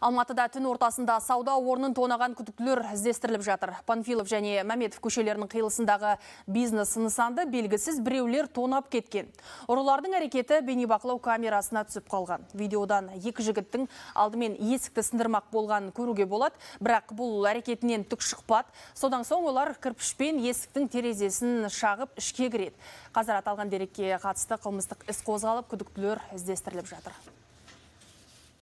Алматыда түн ортасында сауда орнын тонаған күдіктілер іздестіріліп жатыр. Панфилов және Мәметов көшелерінің қиылысындағы бизнес нысанды белгісіз біреулер тонап кеткен. Ұрылардың әрекеті бейнебақылау камерасына түсіп қалған. Видеодан екі жігіттің алдымен есікті сындырмақ болғанын көруге болады, бірақ бұл әрекетінен түк шықпады. Содан соң олар кірпішпен есіктің терезесін шағып ішке кіреді. Қазір аталған дерекке қатысты қылмыстық іс қозғалып, күдіктілер іздестіріліп жатыр.